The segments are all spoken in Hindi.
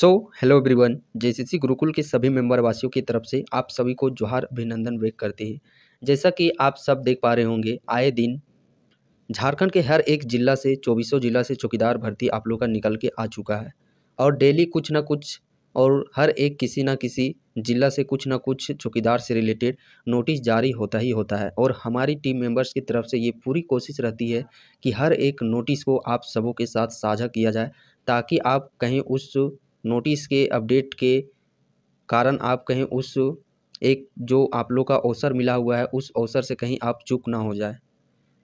सो हेलो एवरीवन जेसीसी गुरुकुल के सभी मेंबर वासियों की तरफ से आप सभी को जोहार अभिनंदन व्यक्त करते हैं जैसा कि आप सब देख पा रहे होंगे आए दिन झारखंड के हर एक जिला से चौबीसों जिला से चौकीदार भर्ती आप लोग का निकल के आ चुका है और डेली कुछ ना कुछ और हर एक किसी ना किसी जिला से कुछ ना कुछ चौकीदार से रिलेटेड नोटिस जारी होता ही होता है और हमारी टीम मेंबर्स की तरफ से ये पूरी कोशिश रहती है कि हर एक नोटिस को आप सबों के साथ साझा किया जाए ताकि आप कहीं उस नोटिस के अपडेट के कारण आप कहीं उस एक जो आप लोग का अवसर मिला हुआ है उस अवसर से कहीं आप चूक ना हो जाए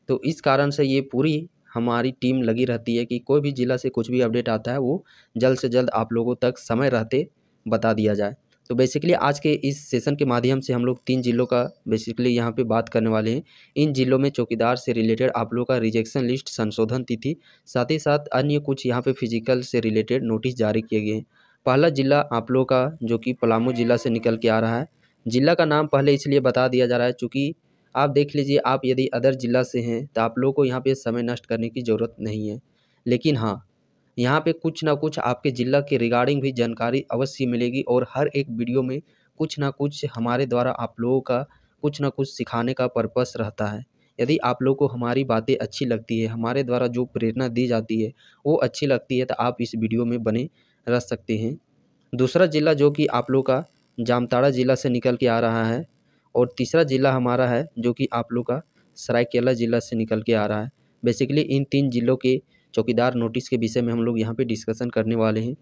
तो इस कारण से ये पूरी हमारी टीम लगी रहती है कि कोई भी ज़िला से कुछ भी अपडेट आता है वो जल्द से जल्द आप लोगों तक समय रहते बता दिया जाए तो बेसिकली आज के इस सेशन के माध्यम से हम लोग तीन जिलों का बेसिकली यहाँ पे बात करने वाले हैं इन जिलों में चौकीदार से रिलेटेड आप लोगों का रिजेक्शन लिस्ट संशोधन तिथि साथ ही साथ अन्य कुछ यहाँ पे फिजिकल से रिलेटेड नोटिस जारी किए गए हैं पहला जिला आप लोगों का जो कि पलामू जिला से निकल के आ रहा है जिला का नाम पहले इसलिए बता दिया जा रहा है चूँकि आप देख लीजिए आप यदि अदर जिला से हैं तो आप लोगों को यहाँ पर समय नष्ट करने की ज़रूरत नहीं है लेकिन हाँ यहाँ पे कुछ ना कुछ आपके ज़िला के रिगार्डिंग भी जानकारी अवश्य मिलेगी और हर एक वीडियो में कुछ ना कुछ हमारे द्वारा आप लोगों का कुछ ना कुछ सिखाने का पर्पस रहता है यदि आप लोग को हमारी बातें अच्छी लगती है हमारे द्वारा जो प्रेरणा दी जाती है वो अच्छी लगती है तो आप इस वीडियो में बने रह सकते हैं दूसरा ज़िला जो कि आप लोग का जामताड़ा ज़िला से निकल के आ रहा है और तीसरा ज़िला हमारा है जो कि आप लोग का सरायकेला ज़िला से निकल के आ रहा है बेसिकली इन तीन ज़िलों के चौकीदार नोटिस के विषय में हम लोग यहाँ पे डिस्कशन करने वाले हैं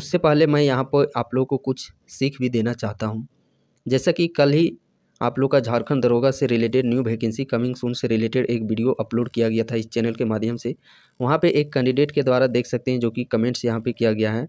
उससे पहले मैं यहाँ पर आप लोगों को कुछ सीख भी देना चाहता हूँ जैसा कि कल ही आप लोग का झारखंड दरोगा से related new vacancy coming soon से रिलेटेड एक वीडियो अपलोड किया गया था इस चैनल के माध्यम से वहाँ पे एक कैंडिडेट के द्वारा देख सकते हैं जो कि कमेंट्स यहाँ पे किया गया है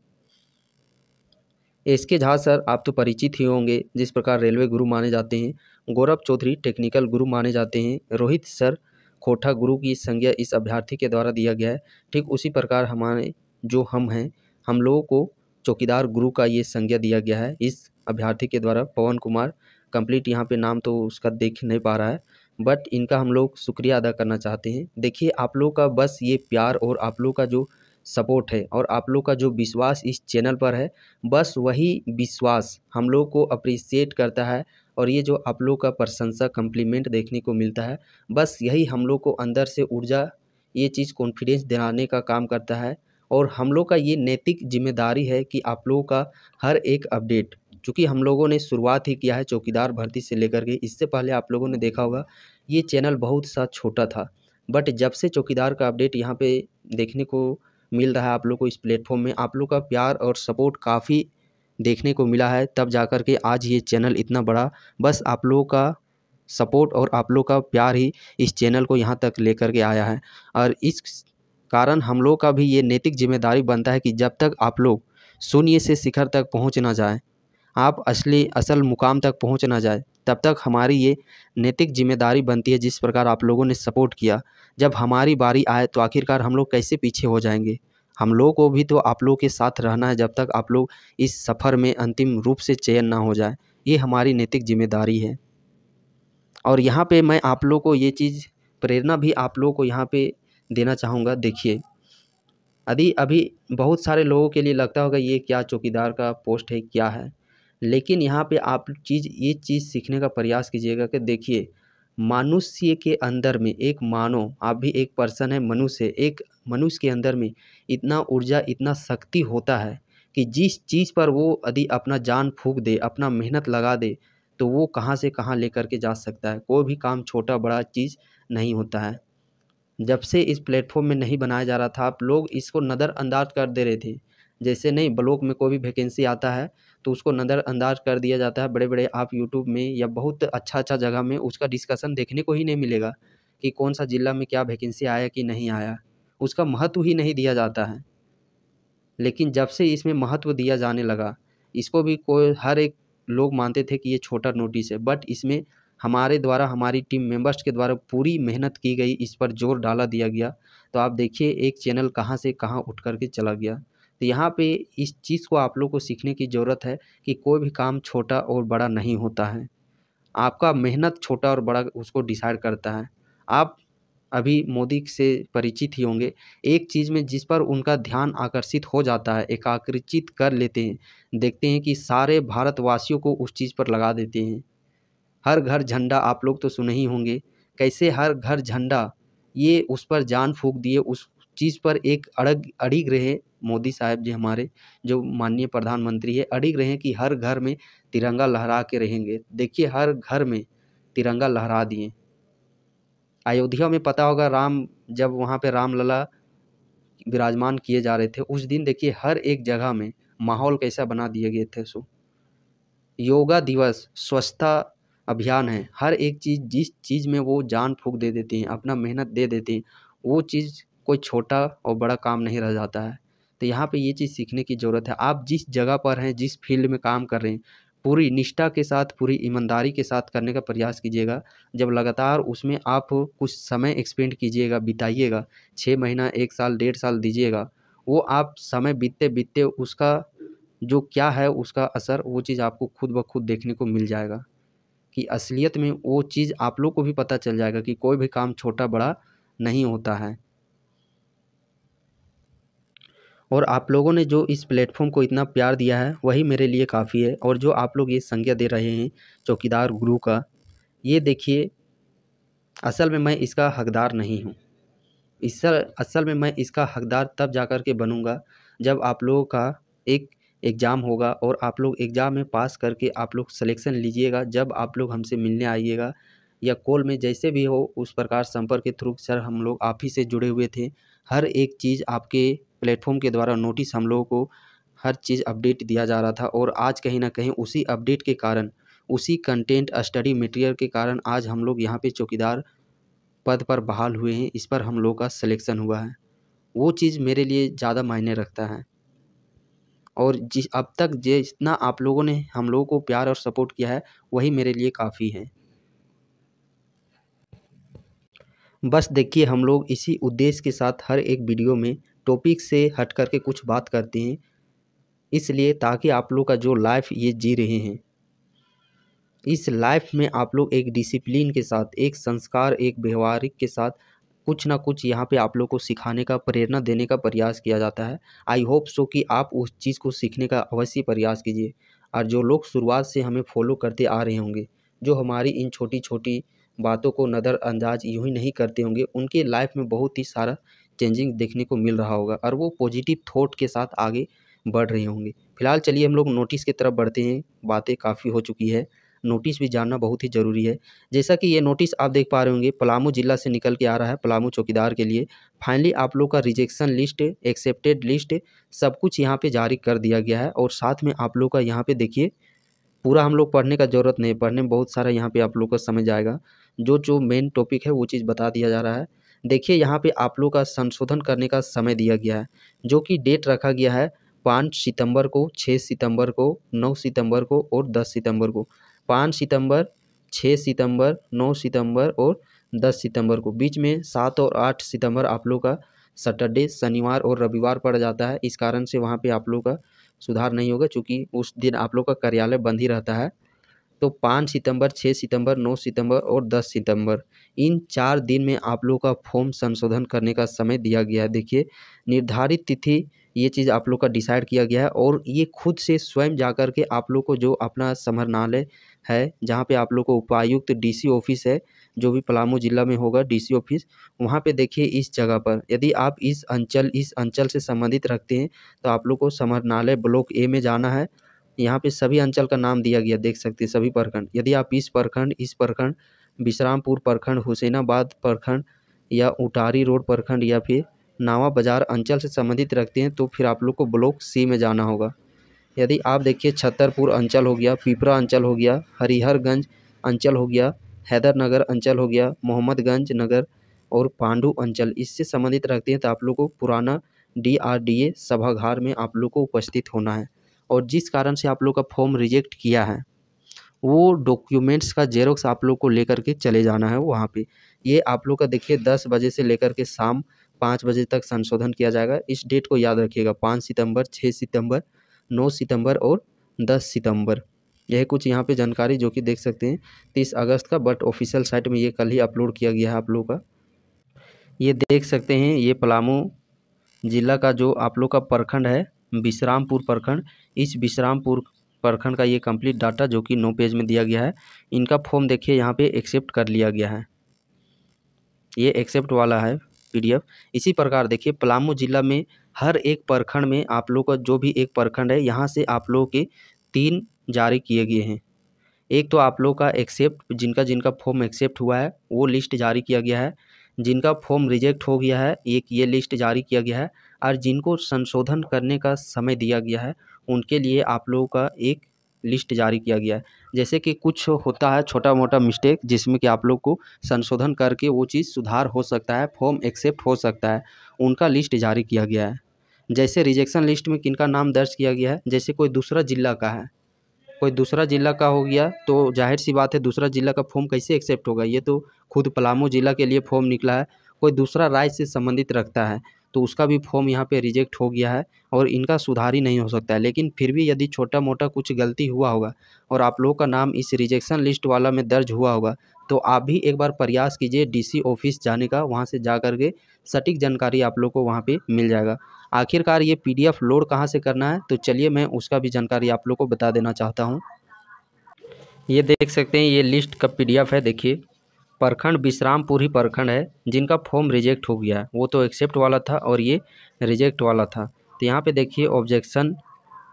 एस के झा सर आप तो परिचित ही होंगे जिस प्रकार रेलवे गुरु माने जाते हैं गौरव चौधरी टेक्निकल गुरु माने जाते हैं रोहित सर खोठा गुरु की संज्ञा इस अभ्यर्थी के द्वारा दिया गया है ठीक उसी प्रकार हमारे जो हम हैं हम लोगों को चौकीदार गुरु का ये संज्ञा दिया गया है इस अभ्यर्थी के द्वारा पवन कुमार कंप्लीट यहाँ पे नाम तो उसका देख नहीं पा रहा है बट इनका हम लोग शुक्रिया अदा करना चाहते हैं देखिए आप लोगों का बस ये प्यार और आप लोगों का जो सपोर्ट है और आप लोग का जो विश्वास इस चैनल पर है बस वही विश्वास हम लोग को अप्रिसिएट करता है और ये जो आप लोग का प्रशंसा कम्प्लीमेंट देखने को मिलता है बस यही हम लोग को अंदर से ऊर्जा ये चीज़ कॉन्फिडेंस दिलाने का काम करता है और हम लोग का ये नैतिक जिम्मेदारी है कि आप लोगों का हर एक अपडेट चूँकि हम लोगों ने शुरुआत ही किया है चौकीदार भर्ती से लेकर के इससे पहले आप लोगों ने देखा होगा ये चैनल बहुत सा छोटा था बट जब से चौकीदार का अपडेट यहाँ पे देखने को मिल रहा है आप लोग को इस प्लेटफॉर्म में आप लोग का प्यार और सपोर्ट काफ़ी देखने को मिला है तब जा कर के आज ये चैनल इतना बड़ा बस आप लोगों का सपोर्ट और आप लोग का प्यार ही इस चैनल को यहाँ तक लेकर के आया है और इस कारण हम लोग का भी ये नैतिक जिम्मेदारी बनता है कि जब तक आप लोग शून्य से शिखर तक पहुँच ना जाए आप असली असल मुकाम तक पहुँच ना जाए तब तक हमारी ये नैतिक जिम्मेदारी बनती है जिस प्रकार आप लोगों ने सपोर्ट किया जब हमारी बारी आए तो आखिरकार हम लोग कैसे पीछे हो जाएंगे हम लोगों को भी तो आप लोगों के साथ रहना है जब तक आप लोग इस सफ़र में अंतिम रूप से चयन ना हो जाए ये हमारी नैतिक जिम्मेदारी है और यहाँ पे मैं आप लोगों को ये चीज़ प्रेरणा भी आप लोगों को यहाँ पे देना चाहूँगा देखिए यदि अभी बहुत सारे लोगों के लिए लगता होगा ये क्या चौकीदार का पोस्ट है क्या है लेकिन यहाँ पर आप चीज़ ये चीज़ सीखने का प्रयास कीजिएगा कि देखिए मनुष्य के अंदर में एक मानव आप भी एक पर्सन है मनुष्य एक मनुष्य के अंदर में इतना ऊर्जा इतना शक्ति होता है कि जिस चीज़ पर वो यदि अपना जान फूक दे अपना मेहनत लगा दे तो वो कहाँ से कहाँ लेकर के जा सकता है कोई भी काम छोटा बड़ा चीज़ नहीं होता है जब से इस प्लेटफॉर्म में नहीं बनाया जा रहा था आप लोग इसको नज़रअंदाज कर दे रहे थे जैसे नहीं ब्लॉक में कोई भी वैकेंसी आता है तो उसको नज़रअंदाज कर दिया जाता है बड़े बड़े आप यूट्यूब में या बहुत अच्छा अच्छा जगह में उसका डिस्कसन देखने को ही नहीं मिलेगा कि कौन सा ज़िला में क्या वैकेंसी आया कि नहीं आया उसका महत्व ही नहीं दिया जाता है लेकिन जब से इसमें महत्व दिया जाने लगा इसको भी कोई हर एक लोग मानते थे कि ये छोटा नोटिस है बट इसमें हमारे द्वारा हमारी टीम मेंबर्स के द्वारा पूरी मेहनत की गई इस पर जोर डाला दिया गया तो आप देखिए एक चैनल कहाँ से कहाँ उठ करके चला गया तो यहाँ पे इस चीज़ को आप लोग को सीखने की ज़रूरत है कि कोई भी काम छोटा और बड़ा नहीं होता है आपका मेहनत छोटा और बड़ा उसको डिसाइड करता है आप अभी मोदी से परिचित ही होंगे एक चीज़ में जिस पर उनका ध्यान आकर्षित हो जाता है एकाग्रचित कर लेते हैं देखते हैं कि सारे भारतवासियों को उस चीज़ पर लगा देते हैं हर घर झंडा आप लोग तो सुने ही होंगे कैसे हर घर झंडा ये उस पर जान फूक दिए उस चीज़ पर एक अड़ग अड़िग रहे मोदी साहब जी हमारे जो माननीय प्रधानमंत्री है अड़िग रहे हैं कि हर घर में तिरंगा लहरा के रहेंगे देखिए हर घर में तिरंगा लहरा दिए अयोध्या में पता होगा राम जब वहाँ पे राम लला विराजमान किए जा रहे थे उस दिन देखिए हर एक जगह में माहौल कैसा बना दिए गए थे सो योगा दिवस स्वच्छता अभियान है हर एक चीज़ जिस चीज़ में वो जान फूक दे देती हैं अपना मेहनत दे देती हैं वो चीज़ कोई छोटा और बड़ा काम नहीं रह जाता है तो यहाँ पे ये चीज़ सीखने की ज़रूरत है आप जिस जगह पर हैं जिस फील्ड में काम कर रहे हैं पूरी निष्ठा के साथ पूरी ईमानदारी के साथ करने का प्रयास कीजिएगा जब लगातार उसमें आप कुछ समय एक्सपेंड कीजिएगा बिताइएगा छः महीना एक साल डेढ़ साल दीजिएगा वो आप समय बीतते बीतते उसका जो क्या है उसका असर वो चीज़ आपको खुद ब खुद देखने को मिल जाएगा कि असलियत में वो चीज़ आप लोग को भी पता चल जाएगा कि कोई भी काम छोटा बड़ा नहीं होता है और आप लोगों ने जो इस प्लेटफॉर्म को इतना प्यार दिया है वही मेरे लिए काफ़ी है और जो आप लोग ये संज्ञा दे रहे हैं चौकीदार गुरु का ये देखिए असल में मैं इसका हकदार नहीं हूँ इस असल में मैं इसका हकदार तब जा कर के बनूँगा जब आप लोगों का एक एग्ज़ाम होगा और आप लोग एग्ज़ाम में पास करके आप लोग सिलेक्शन लीजिएगा जब आप लोग हमसे मिलने आइएगा या कॉल में जैसे भी हो उस प्रकार संपर्क के थ्रू सर हम लोग आप ही से जुड़े हुए थे हर एक चीज़ आपके प्लेटफॉर्म के द्वारा नोटिस हम लोगों को हर चीज़ अपडेट दिया जा रहा था और आज कहीं ना कहीं उसी अपडेट के कारण उसी कंटेंट स्टडी मटेरियल के कारण आज हम लोग यहाँ पे चौकीदार पद पर बहाल हुए हैं इस पर हम लोग का सिलेक्शन हुआ है वो चीज़ मेरे लिए ज़्यादा मायने रखता है और जिस अब तक जितना आप लोगों ने हम लोगों को प्यार और सपोर्ट किया है वही मेरे लिए काफ़ी है बस देखिए हम लोग इसी उद्देश्य के साथ हर एक वीडियो में टॉपिक से हट कर के कुछ बात करते हैं इसलिए ताकि आप लोग का जो लाइफ ये जी रहे हैं इस लाइफ में आप लोग एक डिसिप्लिन के साथ एक संस्कार एक व्यवहारिक के साथ कुछ ना कुछ यहाँ पे आप लोग को सिखाने का प्रेरणा देने का प्रयास किया जाता है आई होप सो कि आप उस चीज़ को सीखने का अवश्य प्रयास कीजिए और जो लोग शुरुआत से हमें फॉलो करते आ रहे होंगे जो हमारी इन छोटी छोटी बातों को नज़रअंदाज़ यूँ ही नहीं करते होंगे उनके लाइफ़ में बहुत ही सारा चेंजिंग देखने को मिल रहा होगा और वो पॉजिटिव थॉट के साथ आगे बढ़ रहे होंगे फिलहाल चलिए हम लोग नोटिस की तरफ बढ़ते हैं बातें काफ़ी हो चुकी है नोटिस भी जानना बहुत ही ज़रूरी है जैसा कि ये नोटिस आप देख पा रहे होंगे पलामू जिला से निकल के आ रहा है पलामू चौकीदार के लिए फाइनली आप लोग का रिजेक्शन लिस्ट एक्सेप्टेड लिस्ट सब कुछ यहाँ पे जारी कर दिया गया है और साथ में आप लोग का यहाँ पे देखिए पूरा हम लोग पढ़ने का ज़रूरत नहीं पढ़ने में बहुत सारा यहाँ पर आप लोग का समझ आएगा जो जो मेन टॉपिक है वो चीज़ बता दिया जा रहा है देखिए यहाँ पे आप लोग का संशोधन करने का समय दिया गया है जो कि डेट रखा गया है पाँच सितंबर को छः सितंबर को नौ सितंबर को और दस सितंबर को पाँच सितंबर छः सितंबर नौ सितंबर और दस सितंबर को बीच में सात और आठ सितंबर आप लोग का सैटरडे शनिवार और रविवार पड़ जाता है इस कारण से वहाँ पर आप लोग का सुधार नहीं होगा क्योंकि उस दिन आप लोग का कार्यालय बंद ही रहता है तो पाँच सितंबर छः सितंबर नौ सितंबर और दस सितंबर इन चार दिन में आप लोगों का फॉर्म संशोधन करने का समय दिया गया है देखिए निर्धारित तिथि ये चीज़ आप लोग का डिसाइड किया गया है और ये खुद से स्वयं जा कर के आप लोग को जो अपना समरणालय है जहाँ पे आप लोग को उपायुक्त डीसी ऑफिस है जो भी पलामू जिला में होगा डीसी ऑफिस वहाँ पे देखिए इस जगह पर यदि आप इस अंचल इस अंचल से संबंधित रखते हैं तो आप लोग को समरणालय ब्लॉक ए में जाना है यहाँ पे सभी अंचल का नाम दिया गया देख सकते हैं सभी प्रखंड यदि आप इस प्रखंड इस प्रखंड विश्रामपुर प्रखंड हुसैनाबाद प्रखंड या उटारी रोड प्रखंड या फिर नावा बाजार अंचल से संबंधित रखते हैं तो फिर आप लोग को ब्लॉक सी में जाना होगा यदि आप देखिए छतरपुर अंचल हो गया पिपरा अंचल हो गया हरिहरगंज अंचल हो गया हैदरनगर अंचल हो गया मोहम्मदगंज नगर और पांडू अंचल इससे संबंधित रखते हैं तो आप लोग को पुराना डी आर डी ए सभागार में आप लोग को उपस्थित होना है और जिस कारण से आप लोग का फॉर्म रिजेक्ट किया है वो डॉक्यूमेंट्स का जेरोक्स आप लोग को लेकर के चले जाना है वहाँ पे ये आप लोग का देखिए दस बजे से लेकर के शाम पाँच बजे तक संशोधन किया जाएगा इस डेट को याद रखिएगा पाँच सितंबर छः सितंबर नौ सितंबर और दस सितंबर यह कुछ यहाँ पे जानकारी जो कि देख सकते हैं तीस अगस्त का बट ऑफिशियल साइट में ये कल ही अपलोड किया गया है आप लोग का ये देख सकते हैं ये पलामू जिला का जो आप लोग का प्रखंड है विश्रामपुर प्रखंड इस विश्रामपुर प्रखंड का ये कंप्लीट डाटा जो कि नौ पेज में दिया गया है इनका फॉर्म देखिए यहाँ पे एक्सेप्ट कर लिया गया है ये एक्सेप्ट वाला है पीडीएफ इसी प्रकार देखिए पलामू जिला में हर एक प्रखंड में आप लोग का जो भी एक प्रखंड है यहाँ से आप लोगों के तीन जारी किए गए हैं एक तो आप लोग का एक्सेप्ट जिनका जिनका फॉर्म एक्सेप्ट हुआ है वो लिस्ट जारी किया गया है जिनका फॉर्म रिजेक्ट हो गया है एक ये लिस्ट जारी किया गया है और जिनको संशोधन करने का समय दिया गया है उनके लिए आप लोगों का एक लिस्ट जारी किया गया है जैसे कि कुछ होता है छोटा मोटा मिस्टेक जिसमें कि आप लोग को संशोधन करके वो चीज़ सुधार हो सकता है फॉर्म एक्सेप्ट हो सकता है उनका लिस्ट जारी किया गया है जैसे रिजेक्शन लिस्ट में किनका नाम दर्ज किया गया है जैसे कोई दूसरा ज़िला का है कोई दूसरा ज़िला का हो गया तो जाहिर सी बात है दूसरा ज़िला का फॉर्म कैसे एक्सेप्ट होगा ये तो खुद पलामू ज़िला के लिए फॉर्म निकला है कोई दूसरा राज्य से संबंधित रखता है तो उसका भी फॉर्म यहाँ पे रिजेक्ट हो गया है और इनका सुधार ही नहीं हो सकता है लेकिन फिर भी यदि छोटा मोटा कुछ गलती हुआ होगा और आप लोगों का नाम इस रिजेक्शन लिस्ट वाला में दर्ज हुआ होगा तो आप भी एक बार प्रयास कीजिए डी ऑफिस जाने का वहाँ से जा कर के सटीक जानकारी आप लोग को वहाँ पर मिल जाएगा आखिरकार ये पी लोड कहाँ से करना है तो चलिए मैं उसका भी जानकारी आप लोग को बता देना चाहता हूँ ये देख सकते हैं ये लिस्ट का पीडीएफ है देखिए प्रखंड विश्रामपुर ही प्रखंड है जिनका फॉर्म रिजेक्ट हो गया वो तो एक्सेप्ट वाला था और ये रिजेक्ट वाला था तो यहाँ पे देखिए ऑब्जेक्शन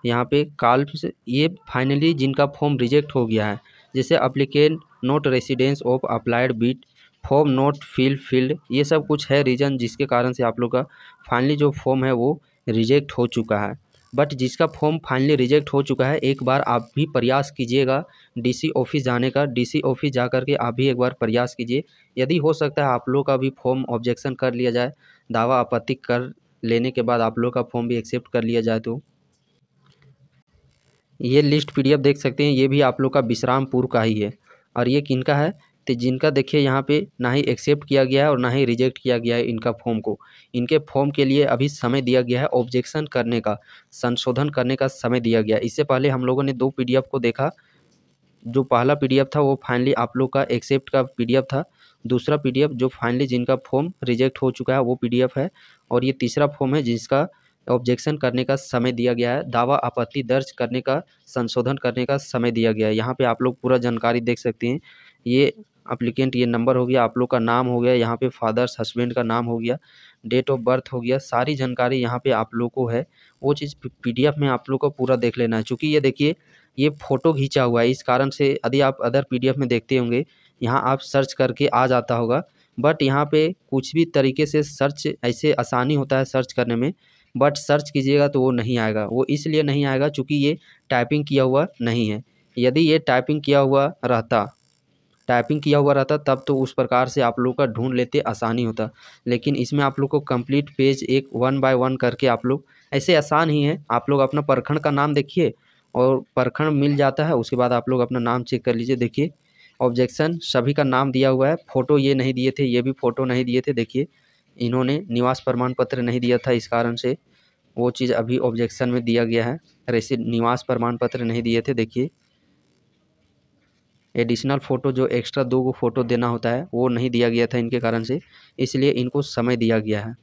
यहाँ पे काल ये फाइनली जिनका फॉर्म रिजेक्ट हो गया है जैसे applicant note residence of applied beat form note feel field ये सब कुछ है रीज़न जिसके कारण से आप लोग का फाइनली जो फॉर्म है वो रिजेक्ट हो चुका है बट जिसका फॉर्म फाइनली रिजेक्ट हो चुका है एक बार आप भी प्रयास कीजिएगा डीसी ऑफिस जाने का डीसी ऑफिस जा करके आप भी एक बार प्रयास कीजिए यदि हो सकता है आप लोग का भी फॉर्म ऑब्जेक्शन कर लिया जाए दावा आपत्ति कर लेने के बाद आप लोग का फॉर्म भी एक्सेप्ट कर लिया जाए तो ये लिस्ट पी देख सकते हैं ये भी आप लोग का विश्रामपुर का ही है और ये किन का है तो जिनका देखिए यहाँ पे ना ही एक्सेप्ट किया गया है और ना ही रिजेक्ट किया गया है इनका फॉर्म को इनके फॉर्म के लिए अभी समय दिया गया है ऑब्जेक्शन करने का संशोधन करने का समय दिया गया इससे पहले हम लोगों ने दो पी को देखा जो पहला पी था वो फाइनली आप लोग का एक्सेप्ट का पी था दूसरा पी जो फाइनली जिनका फॉर्म रिजेक्ट हो चुका है वो पी है और ये तीसरा फॉर्म है जिसका ऑब्जेक्शन करने का समय दिया गया है दावा आपत्ति दर्ज करने का संशोधन करने का समय दिया गया है यहाँ पे आप लोग पूरा जानकारी देख सकते हैं ये अप्लीकेंट ये नंबर हो गया आप लोग का नाम हो गया यहाँ पे फादर्स हस्बैंड का नाम हो गया डेट ऑफ बर्थ हो गया सारी जानकारी यहाँ पे आप लोग को है वो चीज़ पीडीएफ में आप लोग को पूरा देख लेना है चूँकि ये देखिए ये फ़ोटो खींचा हुआ है इस कारण से यदि आप अदर पी में देखते होंगे यहाँ आप सर्च करके आ जाता होगा बट यहाँ पर कुछ भी तरीके से सर्च ऐसे आसानी होता है सर्च करने में बट सर्च कीजिएगा तो वो नहीं आएगा वो इसलिए नहीं आएगा चूँकि ये टाइपिंग किया हुआ नहीं है यदि ये टाइपिंग किया हुआ रहता टाइपिंग किया हुआ रहता तब तो उस प्रकार से आप लोग का ढूंढ लेते आसानी होता लेकिन इसमें आप लोग को कंप्लीट पेज एक वन बाय वन करके आप लोग ऐसे आसान ही है आप लोग अपना परखंड का नाम देखिए और परखंड मिल जाता है उसके बाद आप लोग अपना नाम चेक कर लीजिए देखिए ऑब्जेक्शन सभी का नाम दिया हुआ है फ़ोटो ये नहीं दिए थे ये भी फ़ोटो नहीं दिए थे देखिए इन्होंने निवास प्रमाण पत्र नहीं दिया था इस कारण से वो चीज़ अभी ऑब्जेक्शन में दिया गया है ऐसे निवास प्रमाण पत्र नहीं दिए थे देखिए एडिशनल फ़ोटो जो एक्स्ट्रा दो गो फ़ोटो देना होता है वो नहीं दिया गया था इनके कारण से इसलिए इनको समय दिया गया है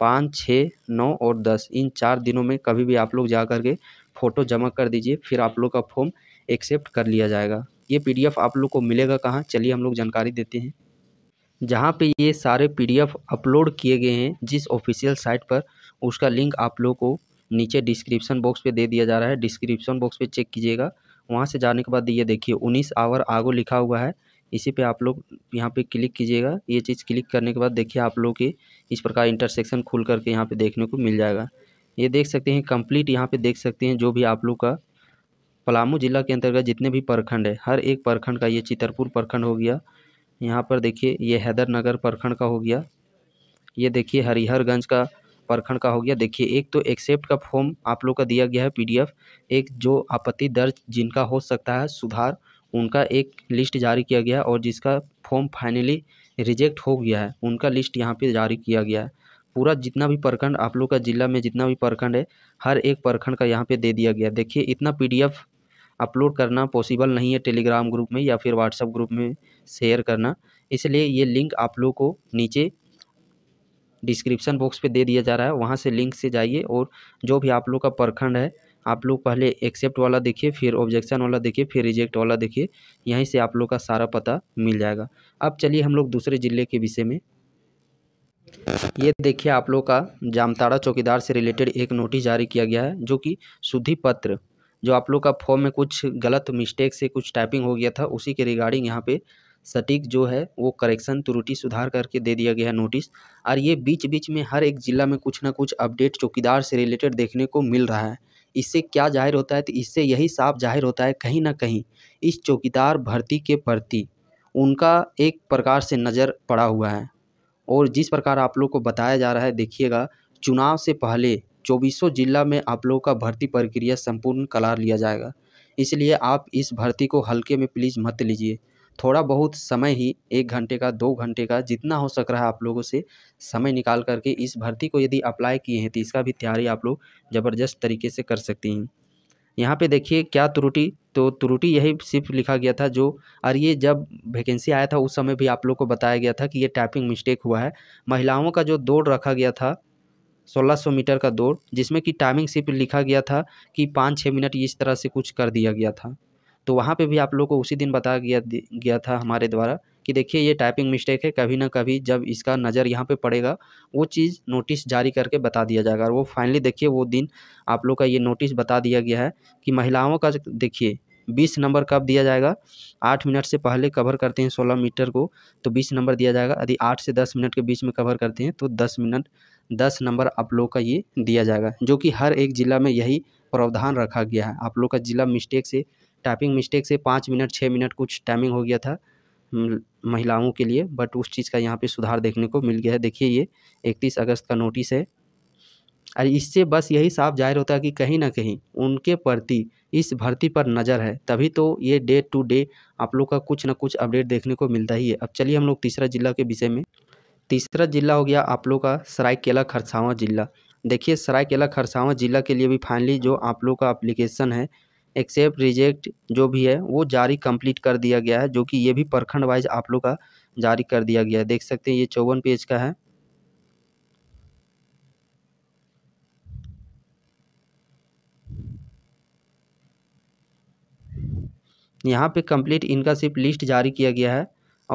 पाँच छः नौ और दस इन चार दिनों में कभी भी आप लोग जा कर के फ़ोटो जमा कर दीजिए फिर आप लोग का फॉर्म एक्सेप्ट कर लिया जाएगा ये पीडीएफ आप लोग को मिलेगा कहाँ चलिए हम लोग जानकारी देते हैं जहाँ पे ये सारे पीडीएफ अपलोड किए गए हैं जिस ऑफिशियल साइट पर उसका लिंक आप लोग को नीचे डिस्क्रिप्शन बॉक्स पे दे दिया जा रहा है डिस्क्रिप्शन बॉक्स पे चेक कीजिएगा वहाँ से जाने के बाद ये देखिए उन्नीस आवर आगो लिखा हुआ है इसी पे आप लोग यहाँ पे क्लिक कीजिएगा ये चीज़ क्लिक करने के बाद देखिए आप लोग के इस प्रकार इंटरसेक्शन खुल करके यहाँ पे देखने को मिल जाएगा ये देख सकते हैं कंप्लीट यहाँ पे देख सकते हैं जो भी आप लोग का पलामू जिला के अंतर्गत जितने भी प्रखंड है हर एक प्रखंड का ये चितरपुर प्रखंड हो गया यहाँ पर देखिए ये नगर प्रखंड का हो गया ये देखिए हरिहरगंज का प्रखंड का हो गया देखिए एक तो एक्सेप्ट का फॉर्म आप लोग का दिया गया है पीडीएफ एक जो आपत्ति दर्ज जिनका हो सकता है सुधार उनका एक लिस्ट जारी किया गया और जिसका फॉर्म फाइनली रिजेक्ट हो गया है उनका लिस्ट यहाँ पे जारी किया गया है पूरा जितना भी प्रखंड आप लोग का ज़िला में जितना भी प्रखंड है हर एक प्रखंड का यहाँ पे दे दिया गया देखिए इतना पीडीएफ अपलोड करना पॉसिबल नहीं है टेलीग्राम ग्रुप में या फिर व्हाट्सअप ग्रुप में शेयर करना इसलिए ये लिंक आप लोग को नीचे डिस्क्रिप्शन बॉक्स पे दे दिया जा रहा है वहाँ से लिंक से जाइए और जो भी आप लोग का प्रखंड है आप लोग पहले एक्सेप्ट वाला देखिए फिर ऑब्जेक्शन वाला देखिए फिर रिजेक्ट वाला देखिए यहीं से आप लोग का सारा पता मिल जाएगा अब चलिए हम लोग दूसरे ज़िले के विषय में ये देखिए आप लोग का जामताड़ा चौकीदार से रिलेटेड एक नोटिस जारी किया गया है जो कि शुद्धि पत्र जो आप लोग का फॉर्म में कुछ गलत मिस्टेक से कुछ टाइपिंग हो गया था उसी के रिगार्डिंग यहाँ पे सटीक जो है वो करेक्शन त्रुटि सुधार करके दे दिया गया है नोटिस और ये बीच बीच में हर एक ज़िला में कुछ ना कुछ अपडेट चौकीदार से रिलेटेड देखने को मिल रहा है इससे क्या जाहिर होता है तो इससे यही साफ जाहिर होता है कहीं ना कहीं इस चौकीदार भर्ती के प्रति उनका एक प्रकार से नज़र पड़ा हुआ है और जिस प्रकार आप लोग को बताया जा रहा है देखिएगा चुनाव से पहले चौबीसों जिला में आप लोगों का भर्ती प्रक्रिया संपूर्ण करार लिया जाएगा इसलिए आप इस भर्ती को हल्के में प्लीज़ मत लीजिए थोड़ा बहुत समय ही एक घंटे का दो घंटे का जितना हो सक रहा है आप लोगों से समय निकाल करके इस भर्ती को यदि अप्लाई किए हैं तो इसका भी तैयारी आप लोग ज़बरदस्त तरीके से कर सकती हैं यहाँ पे देखिए क्या त्रुटि तो त्रुटि यही सिर्फ लिखा गया था जो और ये जब वैकेंसी आया था उस समय भी आप लोग को बताया गया था कि ये टाइपिंग मिस्टेक हुआ है महिलाओं का जो दौड़ रखा गया था 1600 मीटर का दौड़ जिसमें कि टाइमिंग सिर्फ लिखा गया था कि पाँच छः मिनट इस तरह से कुछ कर दिया गया था तो वहाँ पे भी आप लोग को उसी दिन बताया गया गया था हमारे द्वारा कि देखिए ये टाइपिंग मिस्टेक है कभी ना कभी जब इसका नज़र यहाँ पे पड़ेगा वो चीज़ नोटिस जारी करके बता दिया जाएगा और वो फाइनली देखिए वो दिन आप लोग का ये नोटिस बता दिया गया है कि महिलाओं का देखिए बीस नंबर कब दिया जाएगा आठ मिनट से पहले कवर करते हैं सोलह मीटर को तो बीस नंबर दिया जाएगा यदि आठ से दस मिनट के बीच में कवर करते हैं तो दस मिनट दस नंबर आप लोग का ये दिया जाएगा जो कि हर एक ज़िला में यही प्रावधान रखा गया है आप लोग का ज़िला मिस्टेक से टाइपिंग मिस्टेक से पाँच मिनट छः मिनट कुछ टाइमिंग हो गया था महिलाओं के लिए बट उस चीज़ का यहाँ पे सुधार देखने को मिल गया है देखिए ये इकतीस अगस्त का नोटिस है और इससे बस यही साफ जाहिर होता है कि कहीं ना कहीं उनके प्रति इस भर्ती पर नज़र है तभी तो ये डे टू डे आप लोग का कुछ ना कुछ अपडेट देखने को मिलता ही है अब चलिए हम लोग तीसरा जिला के विषय में तीसरा जिला हो गया आप लोग का सरायकेला खरसावां जिला देखिए सरायकेला खरसावां जिला के लिए भी फाइनली जो आप लोग का अप्लीकेशन है एक्सेप्ट रिजेक्ट जो भी है वो जारी कंप्लीट कर दिया गया है जो कि ये भी प्रखंड वाइज आप लोग का जारी कर दिया गया है देख सकते हैं ये चौवन पेज का है यहाँ पे कंप्लीट इनका सिर्फ लिस्ट जारी किया गया है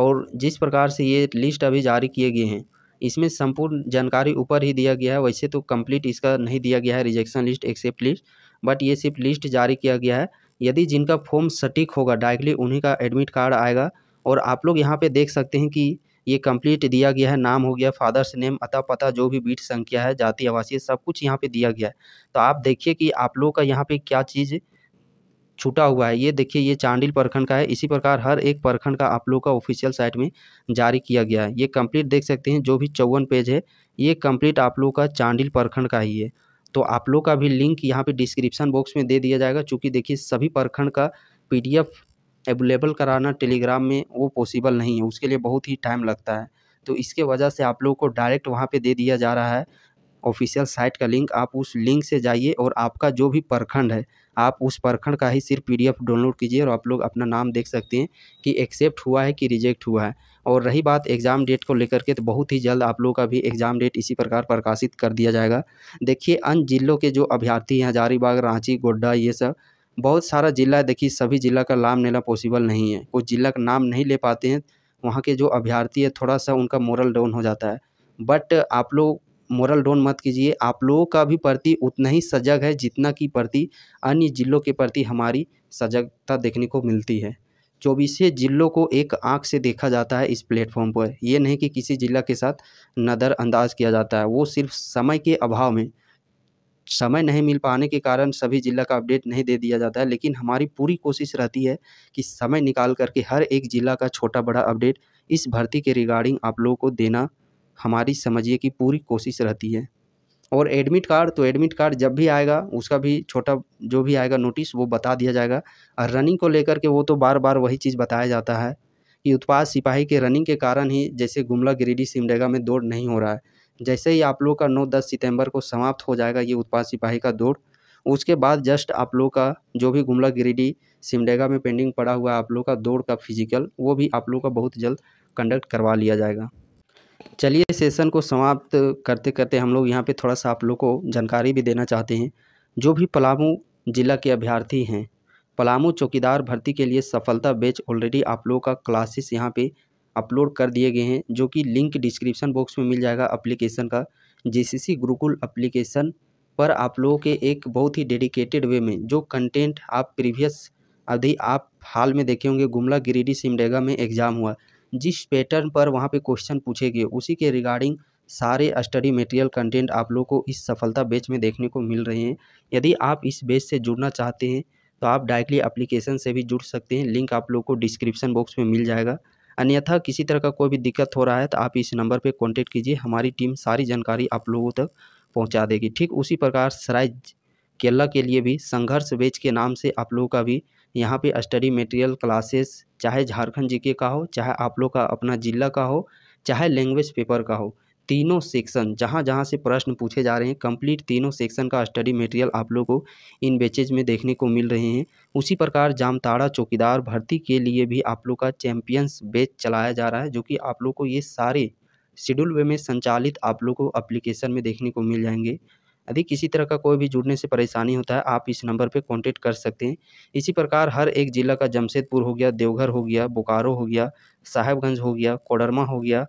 और जिस प्रकार से ये लिस्ट अभी जारी किए गए हैं इसमें संपूर्ण जानकारी ऊपर ही दिया गया है वैसे तो कंप्लीट इसका नहीं दिया गया है rejection list except list but ये सिर्फ लिस्ट जारी किया गया है यदि जिनका फॉर्म सटीक होगा डायरेक्टली उन्हीं का एडमिट कार्ड आएगा और आप लोग यहाँ पे देख सकते हैं कि ये कंप्लीट दिया गया है नाम हो गया फादर्स नेम अता पता जो भी बीट संख्या है जाति आवासीय सब कुछ यहाँ पे दिया गया है तो आप देखिए कि आप लोगों का यहाँ पे क्या चीज़ छूटा हुआ है ये देखिए ये चांडिल प्रखंड का है इसी प्रकार हर एक प्रखंड का आप लोग का ऑफिशियल साइट में जारी किया गया है ये कम्प्लीट देख सकते हैं जो भी चौवन पेज है ये कम्प्लीट आप लोग का चांडिल प्रखंड का ही है तो आप लोग का भी लिंक यहाँ पे डिस्क्रिप्शन बॉक्स में दे दिया जाएगा चूँकि देखिए सभी प्रखंड का पीडीएफ अवेलेबल कराना टेलीग्राम में वो पॉसिबल नहीं है उसके लिए बहुत ही टाइम लगता है तो इसके वजह से आप लोग को डायरेक्ट वहाँ पर दे दिया जा रहा है ऑफिशियल साइट का लिंक आप उस लिंक से जाइए और आपका जो भी प्रखंड है आप उस प्रखंड का ही सिर्फ पीडीएफ डाउनलोड कीजिए और आप लोग अपना नाम देख सकते हैं कि एक्सेप्ट हुआ है कि रिजेक्ट हुआ है और रही बात एग्ज़ाम डेट को लेकर के तो बहुत ही जल्द आप लोगों का भी एग्ज़ाम डेट इसी प्रकार प्रकाशित कर दिया जाएगा देखिए अन्य जिलों के जो अभ्यर्थी हैं हजारीबाग रांची गोड्डा ये सब बहुत सारा ज़िला है देखिए सभी ज़िला का नाम लेना पॉसिबल नहीं है कुछ ज़िला का नाम नहीं ले पाते हैं वहाँ के जो अभ्यर्थी है थोड़ा सा उनका मोरल डाउन हो जाता है बट आप लोग मोरल डोन मत कीजिए आप लोगों का भी प्रति उतना ही सजग है जितना कि प्रति अन्य ज़िलों के प्रति हमारी सजगता देखने को मिलती है चौबीसें ज़िलों को एक आंख से देखा जाता है इस प्लेटफॉर्म पर यह नहीं कि किसी ज़िला के साथ नज़रअंदाज किया जाता है वो सिर्फ समय के अभाव में समय नहीं मिल पाने के कारण सभी ज़िला का अपडेट नहीं दे दिया जाता है लेकिन हमारी पूरी कोशिश रहती है कि समय निकाल करके हर एक ज़िला का छोटा बड़ा अपडेट इस भर्ती के रिगार्डिंग आप लोगों को देना हमारी समझिए कि पूरी कोशिश रहती है और एडमिट कार्ड तो एडमिट कार्ड जब भी आएगा उसका भी छोटा जो भी आएगा नोटिस वो बता दिया जाएगा और रनिंग को लेकर के वो तो बार बार वही चीज़ बताया जाता है कि उत्पाद सिपाही के रनिंग के कारण ही जैसे गुमला गिरिडीह सिमडेगा में दौड़ नहीं हो रहा है जैसे ही आप लोग का नौ दस सितंबर को समाप्त हो जाएगा ये उत्पाद सिपाही का दौड़ उसके बाद जस्ट आप लोग का जो भी गुमला गिरिडीह सिमडेगा में पेंडिंग पड़ा हुआ आप लोग का दौड़ का फिजिकल वो भी आप लोग का बहुत जल्द कंडक्ट करवा लिया जाएगा चलिए सेशन को समाप्त करते करते हम लोग यहाँ पे थोड़ा सा आप लोग को जानकारी भी देना चाहते हैं जो भी पलामू जिला के अभ्यर्थी हैं पलामू चौकीदार भर्ती के लिए सफलता बैच ऑलरेडी आप लोगों का क्लासेस यहाँ पे अपलोड कर दिए गए हैं जो कि लिंक डिस्क्रिप्शन बॉक्स में मिल जाएगा अप्लीकेशन का जीसीसी गुरुकुल अप्लीकेशन पर आप लोगों के एक बहुत ही डेडिकेटेड वे में जो कंटेंट आप प्रीवियस अभी आप हाल में देखे होंगे गुमला गिरिडीह सिमडेगा में एग्ज़ाम हुआ जिस पैटर्न पर वहाँ पे क्वेश्चन पूछेंगे उसी के रिगार्डिंग सारे स्टडी मटेरियल कंटेंट आप लोग को इस सफलता बेच में देखने को मिल रहे हैं यदि आप इस बेच से जुड़ना चाहते हैं तो आप डायरेक्टली एप्लीकेशन से भी जुड़ सकते हैं लिंक आप लोग को डिस्क्रिप्शन बॉक्स में मिल जाएगा अन्यथा किसी तरह का कोई भी दिक्कत हो रहा है तो आप इस नंबर पर कॉन्टेक्ट कीजिए हमारी टीम सारी जानकारी आप लोगों तक पहुँचा देगी ठीक उसी प्रकार सराय केला के लिए भी संघर्ष बेच के नाम से आप लोगों का भी यहाँ पे स्टडी मटेरियल क्लासेस चाहे झारखंड जीके का हो चाहे आप लोग का अपना ज़िला का हो चाहे लैंग्वेज पेपर का हो तीनों सेक्शन जहाँ जहाँ से प्रश्न पूछे जा रहे हैं कंप्लीट तीनों सेक्शन का स्टडी मटेरियल आप लोग को इन बेचेज में देखने को मिल रहे हैं उसी प्रकार जामताड़ा चौकीदार भर्ती के लिए भी आप लोग का चैम्पियंस बेच चलाया जा रहा है जो कि आप लोग को ये सारे शेड्यूल वे में संचालित आप लोग को अप्लीकेशन में देखने को मिल जाएंगे यदि किसी तरह का कोई भी जुड़ने से परेशानी होता है आप इस नंबर पर कॉन्टेक्ट कर सकते हैं इसी प्रकार हर एक ज़िला का जमशेदपुर हो गया देवघर हो गया बोकारो हो गया साहेबगंज हो गया कोडरमा हो गया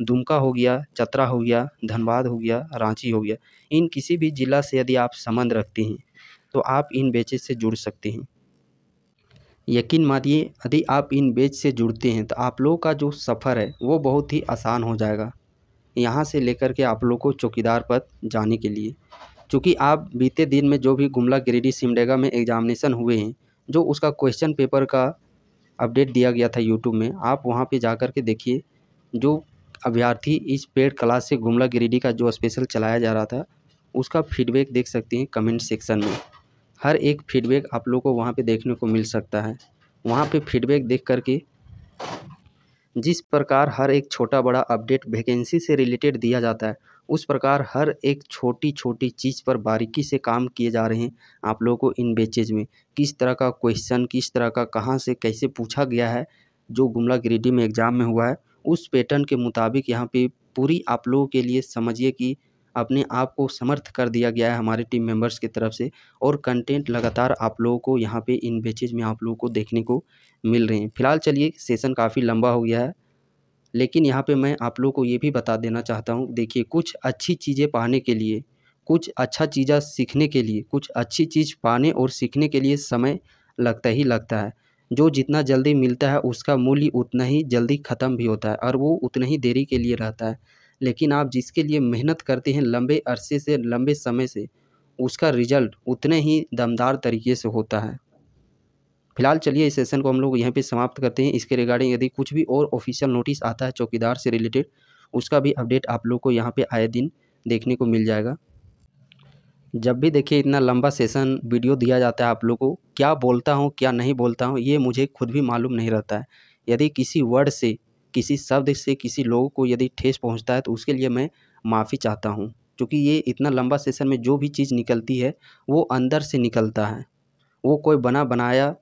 दुमका हो गया चतरा हो गया धनबाद हो गया रांची हो गया इन किसी भी ज़िला से यदि आप संबंध रखते हैं तो आप इन बेचेज से जुड़ सकते हैं यकीन मानिए यदि आप इन बेच से जुड़ते हैं तो आप लोगों का जो सफ़र है वो बहुत ही आसान हो जाएगा यहाँ से लेकर के आप लोग को चौकीदार पद जाने के लिए चूँकि आप बीते दिन में जो भी गुमला गिरिडीह सिमडेगा में एग्जामिनेशन हुए हैं जो उसका क्वेश्चन पेपर का अपडेट दिया गया था यूट्यूब में आप वहाँ पर जा कर के देखिए जो अभ्यर्थी इस पेड क्लास से गुमला गिरिडीह का जो स्पेशल चलाया जा रहा था उसका फीडबैक देख सकते हैं कमेंट सेक्शन में हर एक फीडबैक आप लोग को वहाँ पे देखने को मिल सकता है वहाँ पे फीडबैक देख करके जिस प्रकार हर एक छोटा बड़ा अपडेट वैकेंसी से रिलेटेड दिया जाता है उस प्रकार हर एक छोटी छोटी चीज़ पर बारीकी से काम किए जा रहे हैं आप लोगों को इन बेचेज में किस तरह का क्वेश्चन किस तरह का कहाँ से कैसे पूछा गया है जो गुमला ग्रेडी में एग्ज़ाम में हुआ है उस पैटर्न के मुताबिक यहाँ पे पूरी आप लोगों के लिए समझिए कि अपने आप को समर्थ कर दिया गया है हमारे टीम मेंबर्स की तरफ से और कंटेंट लगातार आप लोगों को यहाँ पे इन बेचेज में आप लोगों को देखने को मिल रहे हैं फिलहाल चलिए सेशन काफ़ी लंबा हो गया है लेकिन यहाँ पे मैं आप लोगों को ये भी बता देना चाहता हूँ देखिए कुछ अच्छी चीज़ें पाने के लिए कुछ अच्छा चीज़ा सीखने के लिए कुछ अच्छी चीज़ पाने और सीखने के लिए समय लगता ही लगता है जो जितना जल्दी मिलता है उसका मूल्य उतना ही जल्दी ख़त्म भी होता है और वो उतना ही देरी के लिए रहता है लेकिन आप जिसके लिए मेहनत करते हैं लंबे अरसे से लंबे समय से उसका रिजल्ट उतने ही दमदार तरीके से होता है फिलहाल चलिए इस सेशन को हम लोग यहीं पे समाप्त करते हैं इसके रिगार्डिंग यदि कुछ भी और ऑफिशियल नोटिस आता है चौकीदार से रिलेटेड उसका भी अपडेट आप लोग को यहाँ पे आए दिन देखने को मिल जाएगा जब भी देखिए इतना लंबा सेशन वीडियो दिया जाता है आप लोग को क्या बोलता हूँ क्या नहीं बोलता हूँ ये मुझे खुद भी मालूम नहीं रहता है यदि किसी वर्ड से किसी शब्द से किसी लोग को यदि ठेस पहुंचता है तो उसके लिए मैं माफ़ी चाहता हूं क्योंकि ये इतना लंबा सेशन में जो भी चीज़ निकलती है वो अंदर से निकलता है वो कोई बना बनाया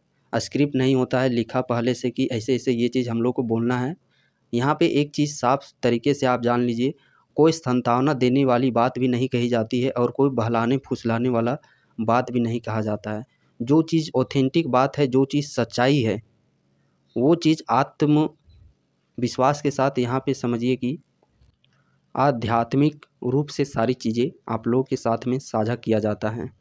स्क्रिप्ट नहीं होता है लिखा पहले से कि ऐसे ऐसे ये चीज़ हम लोग को बोलना है यहाँ पे एक चीज़ साफ तरीके से आप जान लीजिए कोई संतावना देने वाली बात भी नहीं कही जाती है और कोई बहलाने फुसलाने वाला बात भी नहीं कहा जाता है जो चीज़ ऑथेंटिक बात है जो चीज़ सच्चाई है वो चीज़ आत्म विश्वास के साथ यहाँ पे समझिए कि आध्यात्मिक रूप से सारी चीज़ें आप लोगों के साथ में साझा किया जाता है